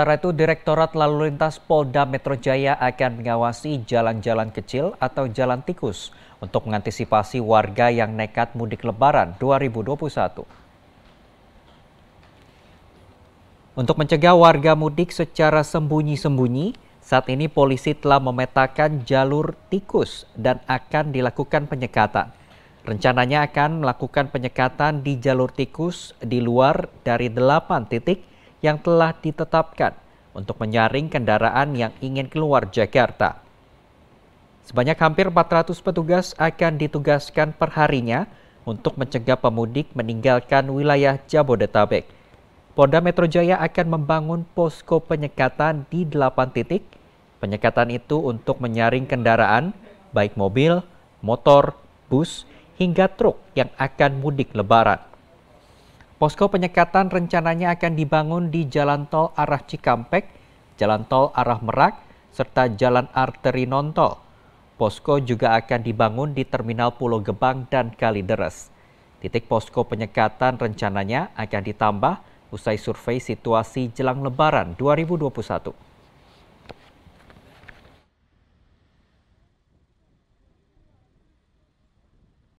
Sementara itu, Direktorat Lalu Lintas Polda Metro Jaya akan mengawasi jalan-jalan kecil atau jalan tikus untuk mengantisipasi warga yang nekat mudik lebaran 2021. Untuk mencegah warga mudik secara sembunyi-sembunyi, saat ini polisi telah memetakan jalur tikus dan akan dilakukan penyekatan. Rencananya akan melakukan penyekatan di jalur tikus di luar dari 8 titik yang telah ditetapkan untuk menyaring kendaraan yang ingin keluar Jakarta. Sebanyak hampir 400 petugas akan ditugaskan perharinya untuk mencegah pemudik meninggalkan wilayah Jabodetabek. Polda Metro Jaya akan membangun posko penyekatan di 8 titik. Penyekatan itu untuk menyaring kendaraan, baik mobil, motor, bus, hingga truk yang akan mudik lebaran. Posko penyekatan rencananya akan dibangun di jalan tol arah Cikampek, jalan tol arah Merak, serta jalan arteri nontol. Posko juga akan dibangun di Terminal Pulau Gebang dan Kalideres. Titik posko penyekatan rencananya akan ditambah usai survei situasi jelang lebaran 2021.